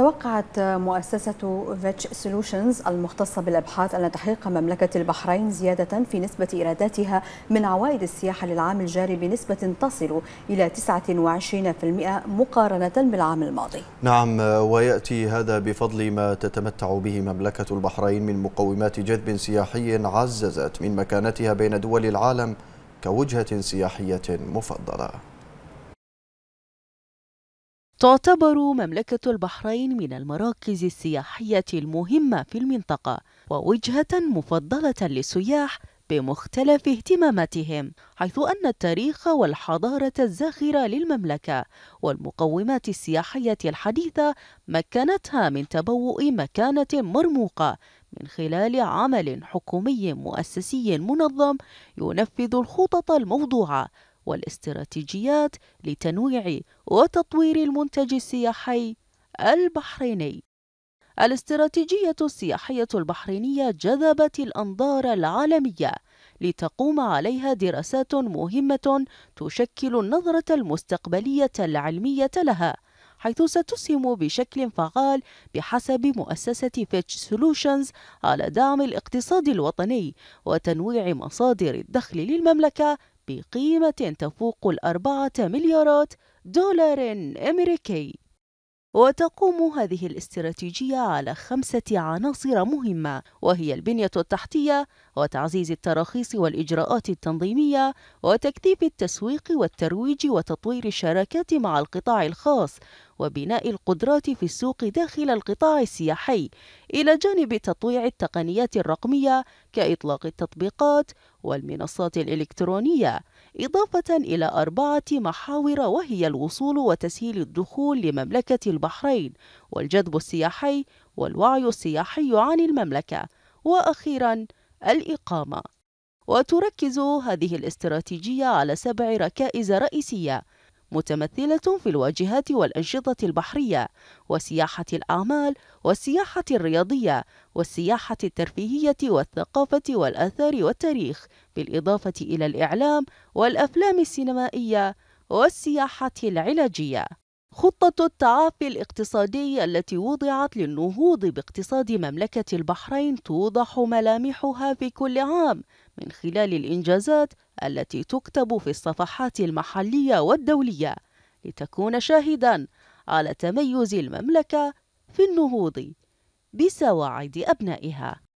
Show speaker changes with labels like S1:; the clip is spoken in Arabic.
S1: توقعت مؤسسة فيتش سولوشنز المختصة بالأبحاث أن تحقيق مملكة البحرين زيادة في نسبة إيراداتها من عوائد السياحة للعام الجاري بنسبة تصل إلى 29% مقارنة بالعام الماضي نعم ويأتي هذا بفضل ما تتمتع به مملكة البحرين من مقومات جذب سياحي عززت من مكانتها بين دول العالم كوجهة سياحية مفضلة تعتبر مملكة البحرين من المراكز السياحية المهمة في المنطقة ووجهة مفضلة للسياح بمختلف اهتماماتهم حيث أن التاريخ والحضارة الزاخرة للمملكة والمقومات السياحية الحديثة مكنتها من تبوء مكانة مرموقة من خلال عمل حكومي مؤسسي منظم ينفذ الخطط الموضوعة والاستراتيجيات لتنويع وتطوير المنتج السياحي البحريني الاستراتيجية السياحية البحرينية جذبت الأنظار العالمية لتقوم عليها دراسات مهمة تشكل النظرة المستقبلية العلمية لها حيث ستسهم بشكل فعال بحسب مؤسسة فيتش سولوشنز على دعم الاقتصاد الوطني وتنويع مصادر الدخل للمملكة بقيمة تفوق الأربعة مليارات دولار أمريكي وتقوم هذه الاستراتيجية على خمسة عناصر مهمة وهي البنية التحتية وتعزيز التراخيص والإجراءات التنظيمية وتكثيف التسويق والترويج وتطوير الشراكات مع القطاع الخاص وبناء القدرات في السوق داخل القطاع السياحي إلى جانب تطويع التقنيات الرقمية كإطلاق التطبيقات والمنصات الإلكترونية إضافة إلى أربعة محاور وهي الوصول وتسهيل الدخول لمملكة البحرين والجذب السياحي والوعي السياحي عن المملكة وأخيرا الإقامة وتركز هذه الاستراتيجية على سبع ركائز رئيسية متمثلة في الواجهات والأنشطة البحرية وسياحة الأعمال والسياحة الرياضية والسياحة الترفيهية والثقافة والآثار والتاريخ بالإضافة إلى الإعلام والأفلام السينمائية والسياحة العلاجية خطة التعافي الاقتصادي التي وضعت للنهوض باقتصاد مملكة البحرين توضح ملامحها في كل عام من خلال الإنجازات التي تكتب في الصفحات المحلية والدولية لتكون شاهداً على تميز المملكة في النهوض بسواعد أبنائها